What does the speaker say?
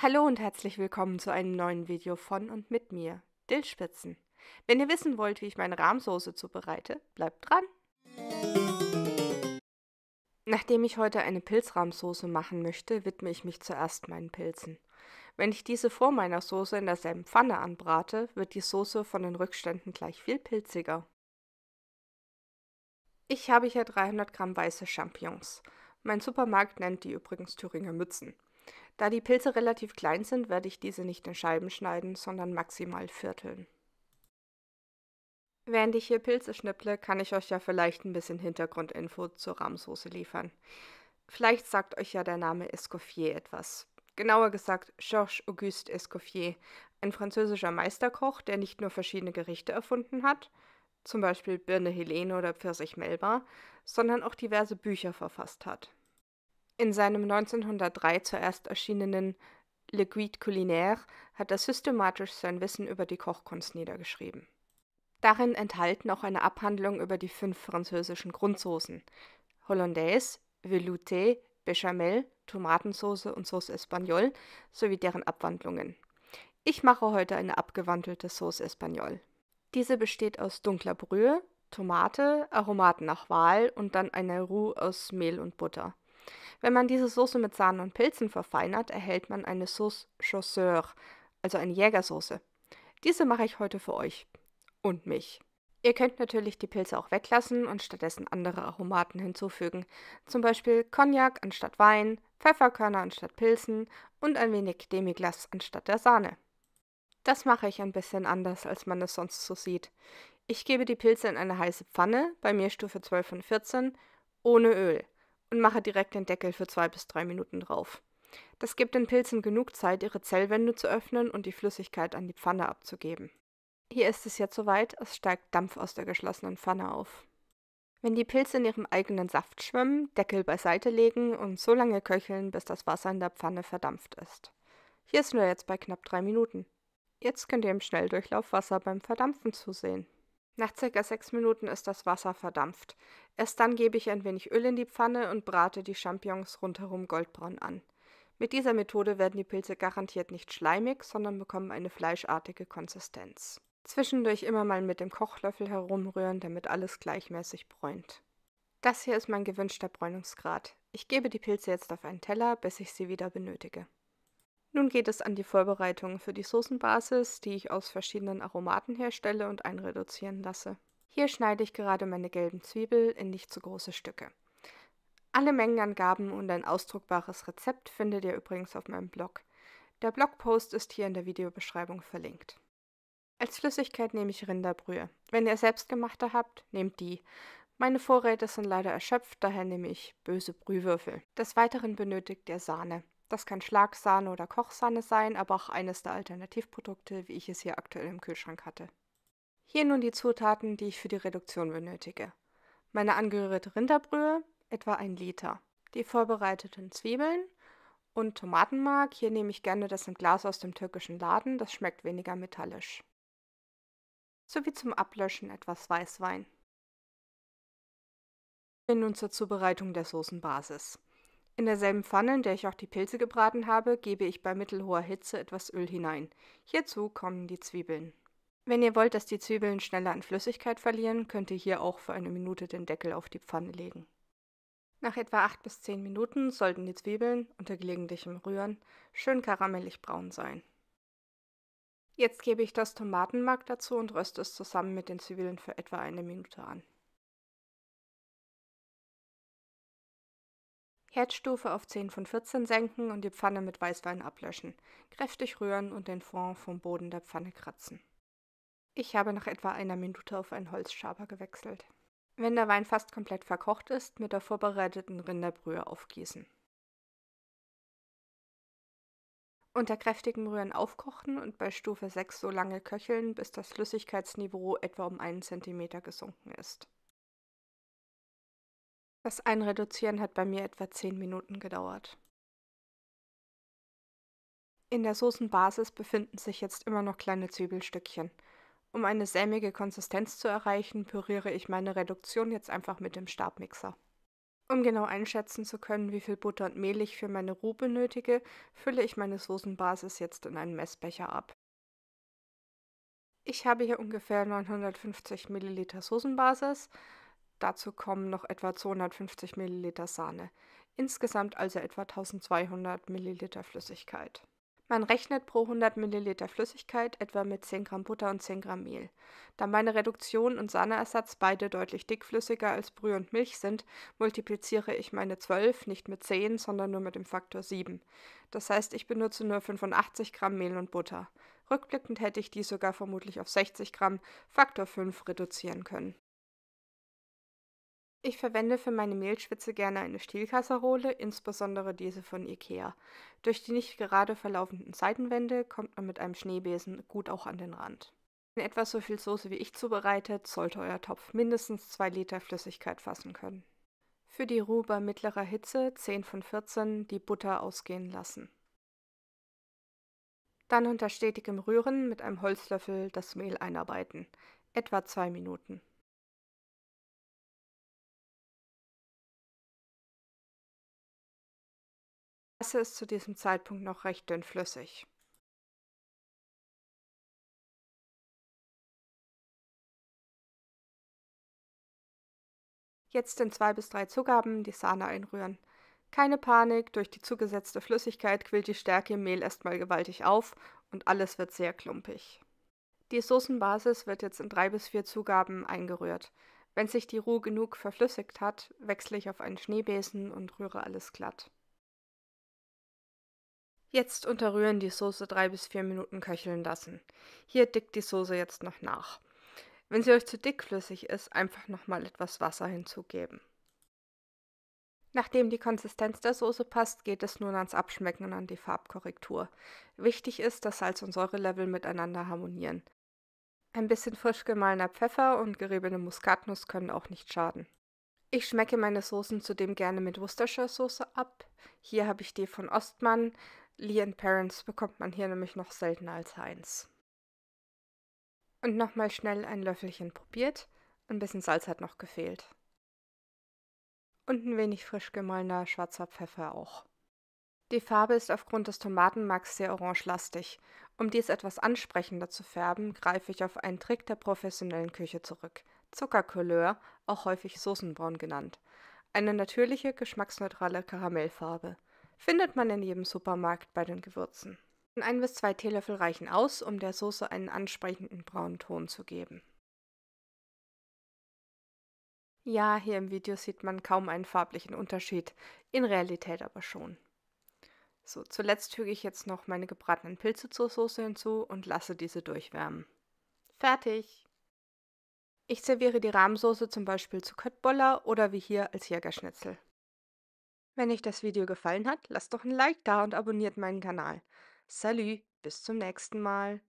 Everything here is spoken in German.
Hallo und herzlich willkommen zu einem neuen Video von und mit mir, Dillspitzen. Wenn ihr wissen wollt, wie ich meine Rahmsoße zubereite, bleibt dran! Nachdem ich heute eine Pilzrahmsoße machen möchte, widme ich mich zuerst meinen Pilzen. Wenn ich diese vor meiner Soße in derselben Pfanne anbrate, wird die Soße von den Rückständen gleich viel pilziger. Ich habe hier 300 Gramm weiße Champignons. Mein Supermarkt nennt die übrigens Thüringer Mützen. Da die Pilze relativ klein sind, werde ich diese nicht in Scheiben schneiden, sondern maximal vierteln. Während ich hier Pilze schnipple, kann ich euch ja vielleicht ein bisschen Hintergrundinfo zur Rahmsoße liefern. Vielleicht sagt euch ja der Name Escoffier etwas. Genauer gesagt Georges Auguste Escoffier, ein französischer Meisterkoch, der nicht nur verschiedene Gerichte erfunden hat, zum Beispiel Birne Helene oder Pfirsich Melba, sondern auch diverse Bücher verfasst hat. In seinem 1903 zuerst erschienenen Le Guide culinaire hat er systematisch sein Wissen über die Kochkunst niedergeschrieben. Darin enthalten auch eine Abhandlung über die fünf französischen Grundsoßen: Hollandaise, Velouté, Bechamel, Tomatensauce und Sauce Espagnole sowie deren Abwandlungen. Ich mache heute eine abgewandelte Sauce Espagnole. Diese besteht aus dunkler Brühe, Tomate, Aromaten nach Wahl und dann einer Roux aus Mehl und Butter. Wenn man diese Soße mit Sahne und Pilzen verfeinert, erhält man eine Sauce Chasseur, also eine Jägersoße. Diese mache ich heute für euch und mich. Ihr könnt natürlich die Pilze auch weglassen und stattdessen andere Aromaten hinzufügen, zum Beispiel Cognac anstatt Wein, Pfefferkörner anstatt Pilzen und ein wenig Demiglas anstatt der Sahne. Das mache ich ein bisschen anders, als man es sonst so sieht. Ich gebe die Pilze in eine heiße Pfanne, bei mir Stufe 12 und 14, ohne Öl und mache direkt den Deckel für zwei bis drei Minuten drauf. Das gibt den Pilzen genug Zeit, ihre Zellwände zu öffnen und die Flüssigkeit an die Pfanne abzugeben. Hier ist es jetzt soweit, es steigt Dampf aus der geschlossenen Pfanne auf. Wenn die Pilze in ihrem eigenen Saft schwimmen, Deckel beiseite legen und so lange köcheln, bis das Wasser in der Pfanne verdampft ist. Hier sind wir jetzt bei knapp drei Minuten. Jetzt könnt ihr im Schnelldurchlauf Wasser beim Verdampfen zusehen. Nach circa 6 Minuten ist das Wasser verdampft. Erst dann gebe ich ein wenig Öl in die Pfanne und brate die Champignons rundherum goldbraun an. Mit dieser Methode werden die Pilze garantiert nicht schleimig, sondern bekommen eine fleischartige Konsistenz. Zwischendurch immer mal mit dem Kochlöffel herumrühren, damit alles gleichmäßig bräunt. Das hier ist mein gewünschter Bräunungsgrad. Ich gebe die Pilze jetzt auf einen Teller, bis ich sie wieder benötige. Nun geht es an die Vorbereitung für die Soßenbasis, die ich aus verschiedenen Aromaten herstelle und einreduzieren lasse. Hier schneide ich gerade meine gelben Zwiebel in nicht zu große Stücke. Alle Mengenangaben und ein ausdruckbares Rezept findet ihr übrigens auf meinem Blog. Der Blogpost ist hier in der Videobeschreibung verlinkt. Als Flüssigkeit nehme ich Rinderbrühe. Wenn ihr selbstgemachte habt, nehmt die. Meine Vorräte sind leider erschöpft, daher nehme ich böse Brühwürfel. Des Weiteren benötigt ihr Sahne. Das kann Schlagsahne oder Kochsahne sein, aber auch eines der Alternativprodukte, wie ich es hier aktuell im Kühlschrank hatte. Hier nun die Zutaten, die ich für die Reduktion benötige. Meine angerührte Rinderbrühe, etwa ein Liter. Die vorbereiteten Zwiebeln und Tomatenmark. Hier nehme ich gerne das im Glas aus dem türkischen Laden, das schmeckt weniger metallisch. Sowie zum Ablöschen etwas Weißwein. Wir nun zur Zubereitung der Soßenbasis. In derselben Pfanne, in der ich auch die Pilze gebraten habe, gebe ich bei mittelhoher Hitze etwas Öl hinein. Hierzu kommen die Zwiebeln. Wenn ihr wollt, dass die Zwiebeln schneller an Flüssigkeit verlieren, könnt ihr hier auch für eine Minute den Deckel auf die Pfanne legen. Nach etwa 8 bis 10 Minuten sollten die Zwiebeln unter gelegentlichem Rühren schön karamellig braun sein. Jetzt gebe ich das Tomatenmark dazu und röste es zusammen mit den Zwiebeln für etwa eine Minute an. Herdstufe auf 10 von 14 senken und die Pfanne mit Weißwein ablöschen. Kräftig rühren und den Fond vom Boden der Pfanne kratzen. Ich habe nach etwa einer Minute auf einen Holzschaber gewechselt. Wenn der Wein fast komplett verkocht ist, mit der vorbereiteten Rinderbrühe aufgießen. Unter kräftigem Rühren aufkochen und bei Stufe 6 so lange köcheln, bis das Flüssigkeitsniveau etwa um einen Zentimeter gesunken ist. Das Einreduzieren hat bei mir etwa 10 Minuten gedauert. In der Soßenbasis befinden sich jetzt immer noch kleine Zwiebelstückchen. Um eine sämige Konsistenz zu erreichen, püriere ich meine Reduktion jetzt einfach mit dem Stabmixer. Um genau einschätzen zu können, wie viel Butter und Mehl ich für meine Ruhe benötige, fülle ich meine Soßenbasis jetzt in einen Messbecher ab. Ich habe hier ungefähr 950 ml Soßenbasis, Dazu kommen noch etwa 250 Milliliter Sahne. Insgesamt also etwa 1200 Milliliter Flüssigkeit. Man rechnet pro 100 Milliliter Flüssigkeit etwa mit 10 Gramm Butter und 10 Gramm Mehl. Da meine Reduktion und Sahneersatz beide deutlich dickflüssiger als Brühe und Milch sind, multipliziere ich meine 12 nicht mit 10, sondern nur mit dem Faktor 7. Das heißt, ich benutze nur 85 Gramm Mehl und Butter. Rückblickend hätte ich die sogar vermutlich auf 60 Gramm, Faktor 5, reduzieren können. Ich verwende für meine Mehlschwitze gerne eine Stielkasserole, insbesondere diese von Ikea. Durch die nicht gerade verlaufenden Seitenwände kommt man mit einem Schneebesen gut auch an den Rand. Wenn etwas so viel Soße wie ich zubereitet, sollte euer Topf mindestens 2 Liter Flüssigkeit fassen können. Für die Ruhe bei mittlerer Hitze 10 von 14 die Butter ausgehen lassen. Dann unter stetigem Rühren mit einem Holzlöffel das Mehl einarbeiten, etwa 2 Minuten. Presse ist zu diesem Zeitpunkt noch recht dünnflüssig. Jetzt in zwei bis drei Zugaben die Sahne einrühren. Keine Panik, durch die zugesetzte Flüssigkeit quillt die Stärke im Mehl erstmal gewaltig auf und alles wird sehr klumpig. Die Soßenbasis wird jetzt in drei bis vier Zugaben eingerührt. Wenn sich die Ruhe genug verflüssigt hat, wechsle ich auf einen Schneebesen und rühre alles glatt. Jetzt unterrühren, die Soße drei bis vier Minuten köcheln lassen. Hier dickt die Soße jetzt noch nach. Wenn sie euch zu dickflüssig ist, einfach nochmal etwas Wasser hinzugeben. Nachdem die Konsistenz der Soße passt, geht es nun ans Abschmecken und an die Farbkorrektur. Wichtig ist, dass Salz und Säurelevel miteinander harmonieren. Ein bisschen frisch gemahlener Pfeffer und geriebene Muskatnuss können auch nicht schaden. Ich schmecke meine Soßen zudem gerne mit Worcestershire Soße ab. Hier habe ich die von Ostmann, Lee Parents bekommt man hier nämlich noch seltener als Heinz. Und nochmal schnell ein Löffelchen probiert, ein bisschen Salz hat noch gefehlt. Und ein wenig frisch gemahlener schwarzer Pfeffer auch. Die Farbe ist aufgrund des Tomatenmarks sehr orangelastig. Um dies etwas ansprechender zu färben, greife ich auf einen Trick der professionellen Küche zurück. Zuckercouleur, auch häufig Soßenbraun genannt. Eine natürliche, geschmacksneutrale Karamellfarbe findet man in jedem Supermarkt bei den Gewürzen. Ein bis zwei Teelöffel reichen aus, um der Soße einen ansprechenden braunen Ton zu geben. Ja, hier im Video sieht man kaum einen farblichen Unterschied, in Realität aber schon. So, zuletzt füge ich jetzt noch meine gebratenen Pilze zur Soße hinzu und lasse diese durchwärmen. Fertig! Ich serviere die Rahmsoße zum Beispiel zu Köttboller oder wie hier als Jägerschnitzel. Wenn euch das Video gefallen hat, lasst doch ein Like da und abonniert meinen Kanal. Salut, bis zum nächsten Mal.